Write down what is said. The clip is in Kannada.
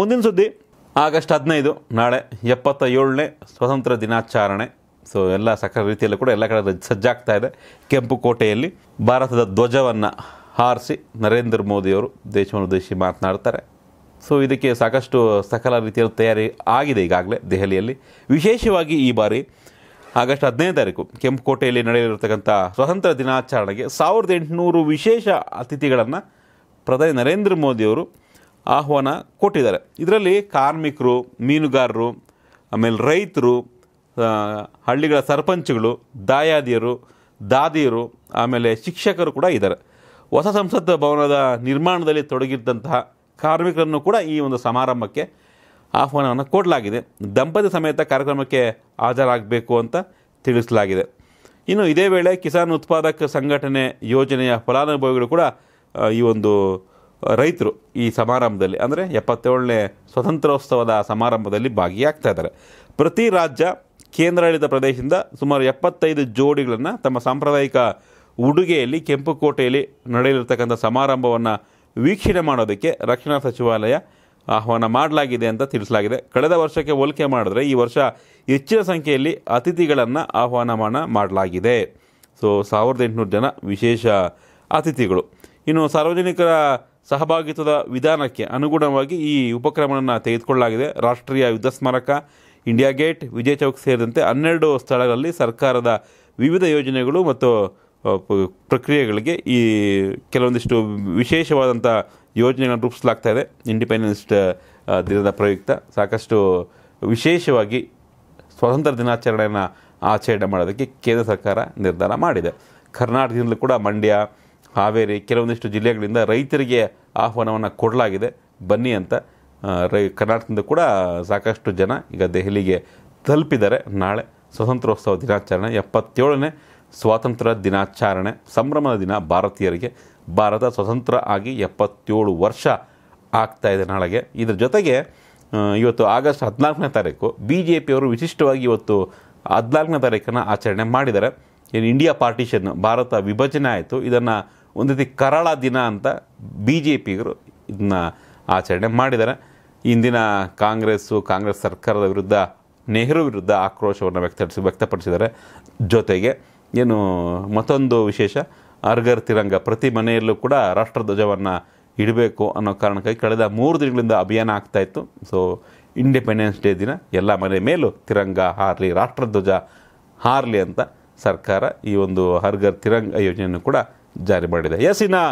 ಮುಂದಿನ ಸುದ್ದಿ ಆಗಸ್ಟ್ ಹದಿನೈದು ನಾಳೆ ಎಪ್ಪತ್ತ ಏಳನೇ ಸ್ವತಂತ್ರ ದಿನಾಚರಣೆ ಸೊ ಎಲ್ಲ ಸಕಲ ರೀತಿಯಲ್ಲೂ ಕೂಡ ಎಲ್ಲ ಕಡೆ ಸಜ್ಜಾಗ್ತಾ ಇದೆ ಕೆಂಪು ಕೋಟೆಯಲ್ಲಿ ಭಾರತದ ಧ್ವಜವನ್ನು ಹಾರಿಸಿ ನರೇಂದ್ರ ಮೋದಿಯವರು ದೇಶವನ್ನು ಉದ್ದೇಶಿ ಮಾತನಾಡ್ತಾರೆ ಸೊ ಇದಕ್ಕೆ ಸಾಕಷ್ಟು ಸಕಲ ರೀತಿಯಲ್ಲಿ ತಯಾರಿ ಆಗಿದೆ ಈಗಾಗಲೇ ದೆಹಲಿಯಲ್ಲಿ ವಿಶೇಷವಾಗಿ ಈ ಬಾರಿ ಆಗಸ್ಟ್ ಹದಿನೈದು ತಾರೀಕು ಕೆಂಪುಕೋಟೆಯಲ್ಲಿ ನಡೆಯಲಿರತಕ್ಕಂಥ ಸ್ವತಂತ್ರ ದಿನಾಚರಣೆಗೆ ಸಾವಿರದ ಎಂಟುನೂರು ವಿಶೇಷ ಅತಿಥಿಗಳನ್ನು ಪ್ರಧಾನಿ ನರೇಂದ್ರ ಮೋದಿಯವರು ಆಹ್ವಾನ ಕೊಟ್ಟಿದ್ದಾರೆ ಇದರಲ್ಲಿ ಕಾರ್ಮಿಕರು ಮೀನುಗಾರರು ಆಮೇಲೆ ರೈತರು ಹಳ್ಳಿಗಳ ಸರ್ಪಂಚ್ಗಳು ದಾಯಾದಿಯರು ದಾದಿಯರು ಆಮೇಲೆ ಶಿಕ್ಷಕರು ಕೂಡ ಇದ್ದಾರೆ ಹೊಸ ಸಂಸತ್ ಭವನದ ನಿರ್ಮಾಣದಲ್ಲಿ ತೊಡಗಿದ್ದಂತಹ ಕಾರ್ಮಿಕರನ್ನು ಕೂಡ ಈ ಒಂದು ಸಮಾರಂಭಕ್ಕೆ ಆಹ್ವಾನವನ್ನು ಕೊಡಲಾಗಿದೆ ದಂಪತಿ ಸಮೇತ ಕಾರ್ಯಕ್ರಮಕ್ಕೆ ಹಾಜರಾಗಬೇಕು ಅಂತ ತಿಳಿಸಲಾಗಿದೆ ಇನ್ನು ಇದೇ ವೇಳೆ ಕಿಸಾನ್ ಉತ್ಪಾದಕ ಸಂಘಟನೆ ಯೋಜನೆಯ ಫಲಾನುಭವಿಗಳು ಕೂಡ ಈ ಒಂದು ರೈತರು ಈ ಸಮಾರಂಭದಲ್ಲಿ ಅಂದರೆ ಎಪ್ಪತ್ತೇಳನೇ ಸ್ವತಂತ್ರೋತ್ಸವದ ಸಮಾರಂಭದಲ್ಲಿ ಭಾಗಿಯಾಗ್ತಾ ಇದ್ದಾರೆ ಪ್ರತಿ ರಾಜ್ಯ ಕೇಂದ್ರಾಡಳಿತ ಪ್ರದೇಶದಿಂದ ಸುಮಾರು ಎಪ್ಪತ್ತೈದು ಜೋಡಿಗಳನ್ನು ತಮ್ಮ ಸಾಂಪ್ರದಾಯಿಕ ಉಡುಗೆಯಲ್ಲಿ ಕೆಂಪುಕೋಟೆಯಲ್ಲಿ ನಡೆಯಲಿರ್ತಕ್ಕಂಥ ಸಮಾರಂಭವನ್ನು ವೀಕ್ಷಣೆ ಮಾಡೋದಕ್ಕೆ ರಕ್ಷಣಾ ಸಚಿವಾಲಯ ಆಹ್ವಾನ ಮಾಡಲಾಗಿದೆ ಅಂತ ತಿಳಿಸಲಾಗಿದೆ ಕಳೆದ ವರ್ಷಕ್ಕೆ ಹೋಲಿಕೆ ಮಾಡಿದ್ರೆ ಈ ವರ್ಷ ಹೆಚ್ಚಿನ ಸಂಖ್ಯೆಯಲ್ಲಿ ಅತಿಥಿಗಳನ್ನು ಆಹ್ವಾನ ಮಾಡಲಾಗಿದೆ ಸೊ ಸಾವಿರದ ಎಂಟುನೂರು ಜನ ವಿಶೇಷ ಅತಿಥಿಗಳು ಇನ್ನು ಸಾರ್ವಜನಿಕರ ಸಹಭಾಗಿತ್ವದ ವಿಧಾನಕ್ಕೆ ಅನುಗುಣವಾಗಿ ಈ ಉಪಕ್ರಮವನ್ನು ತೆಗೆದುಕೊಳ್ಳಲಾಗಿದೆ ರಾಷ್ಟ್ರೀಯ ಯುದ್ಧ ಸ್ಮಾರಕ ಇಂಡಿಯಾ ಗೇಟ್ ವಿಜಯ ಚೌಕ್ ಸೇರಿದಂತೆ ಹನ್ನೆರಡು ಸ್ಥಳಗಳಲ್ಲಿ ಸರ್ಕಾರದ ವಿವಿಧ ಯೋಜನೆಗಳು ಮತ್ತು ಪ್ರಕ್ರಿಯೆಗಳಿಗೆ ಈ ಕೆಲವೊಂದಿಷ್ಟು ವಿಶೇಷವಾದಂಥ ಯೋಜನೆಗಳನ್ನು ರೂಪಿಸಲಾಗ್ತಾ ಇದೆ ಇಂಡಿಪೆಂಡೆನ್ಸ್ ದಿನದ ಪ್ರಯುಕ್ತ ಸಾಕಷ್ಟು ವಿಶೇಷವಾಗಿ ಸ್ವಾತಂತ್ರ್ಯ ದಿನಾಚರಣೆಯನ್ನು ಆಚರಣೆ ಮಾಡೋದಕ್ಕೆ ಕೇಂದ್ರ ಸರ್ಕಾರ ನಿರ್ಧಾರ ಮಾಡಿದೆ ಕರ್ನಾಟಕದಿಂದಲೂ ಕೂಡ ಮಂಡ್ಯ ಹಾವೇರಿ ಕೆಲವೊಂದಿಷ್ಟು ಜಿಲ್ಲೆಗಳಿಂದ ರೈತರಿಗೆ ಆಹ್ವಾನವನ್ನು ಕೊಡಲಾಗಿದೆ ಬನ್ನಿ ಅಂತ ರೈ ಕರ್ನಾಟಕದಿಂದ ಕೂಡ ಸಾಕಷ್ಟು ಜನ ಈಗ ದೆಹಲಿಗೆ ತಲುಪಿದ್ದಾರೆ ನಾಳೆ ಸ್ವತಂತ್ರೋತ್ಸವ ದಿನಾಚರಣೆ ಎಪ್ಪತ್ತೇಳನೇ ಸ್ವಾತಂತ್ರ್ಯ ದಿನಾಚರಣೆ ಸಂಭ್ರಮದ ದಿನ ಭಾರತೀಯರಿಗೆ ಭಾರತ ಸ್ವತಂತ್ರ ಆಗಿ ಎಪ್ಪತ್ತೇಳು ವರ್ಷ ಆಗ್ತಾ ಇದೆ ನಾಳೆಗೆ ಇದರ ಜೊತೆಗೆ ಇವತ್ತು ಆಗಸ್ಟ್ ಹದಿನಾಲ್ಕನೇ ತಾರೀಕು ಬಿ ಜೆ ಪಿಯವರು ವಿಶಿಷ್ಟವಾಗಿ ಇವತ್ತು ಹದಿನಾಲ್ಕನೇ ತಾರೀಕನ್ನು ಆಚರಣೆ ಮಾಡಿದ್ದಾರೆ ಏನು ಇಂಡಿಯಾ ಪಾರ್ಟಿಷನ್ ಭಾರತ ವಿಭಜನೆ ಆಯಿತು ಇದನ್ನು ಒಂದು ರೀತಿ ಕರಾಳ ದಿನ ಅಂತ ಬಿ ಜೆ ಪಿಗರು ಇದನ್ನ ಆಚರಣೆ ಮಾಡಿದ್ದಾರೆ ಇಂದಿನ ಕಾಂಗ್ರೆಸ್ಸು ಕಾಂಗ್ರೆಸ್ ಸರ್ಕಾರದ ವಿರುದ್ಧ ನೆಹರು ವಿರುದ್ಧ ಆಕ್ರೋಶವನ್ನು ವ್ಯಕ್ತಪಡಿಸಿ ವ್ಯಕ್ತಪಡಿಸಿದ್ದಾರೆ ಜೊತೆಗೆ ಏನು ಮತ್ತೊಂದು ವಿಶೇಷ ಅರ್ಗರ್ ತಿರಂಗ ಪ್ರತಿ ಮನೆಯಲ್ಲೂ ಕೂಡ ರಾಷ್ಟ್ರಧ್ವಜವನ್ನು ಇಡಬೇಕು ಅನ್ನೋ ಕಾರಣಕ್ಕಾಗಿ ಕಳೆದ ಮೂರು ದಿನಗಳಿಂದ ಅಭಿಯಾನ ಆಗ್ತಾಯಿತ್ತು ಸೊ ಇಂಡಿಪೆಂಡೆನ್ಸ್ ಡೇ ದಿನ ಎಲ್ಲ ಮನೆ ಮೇಲೂ ತಿರಂಗ ಹಾರಲಿ ರಾಷ್ಟ್ರಧ್ವಜ ಹಾರಲಿ ಅಂತ ಸರ್ಕಾರ ಈ ಒಂದು ಹರ್ಗರ್ ತಿರಂಗ ಯೋಜನೆಯನ್ನು ಕೂಡ ಜಾರಿ ಮಾಡಿದೆ ಎಸ್ ಇನ್ನು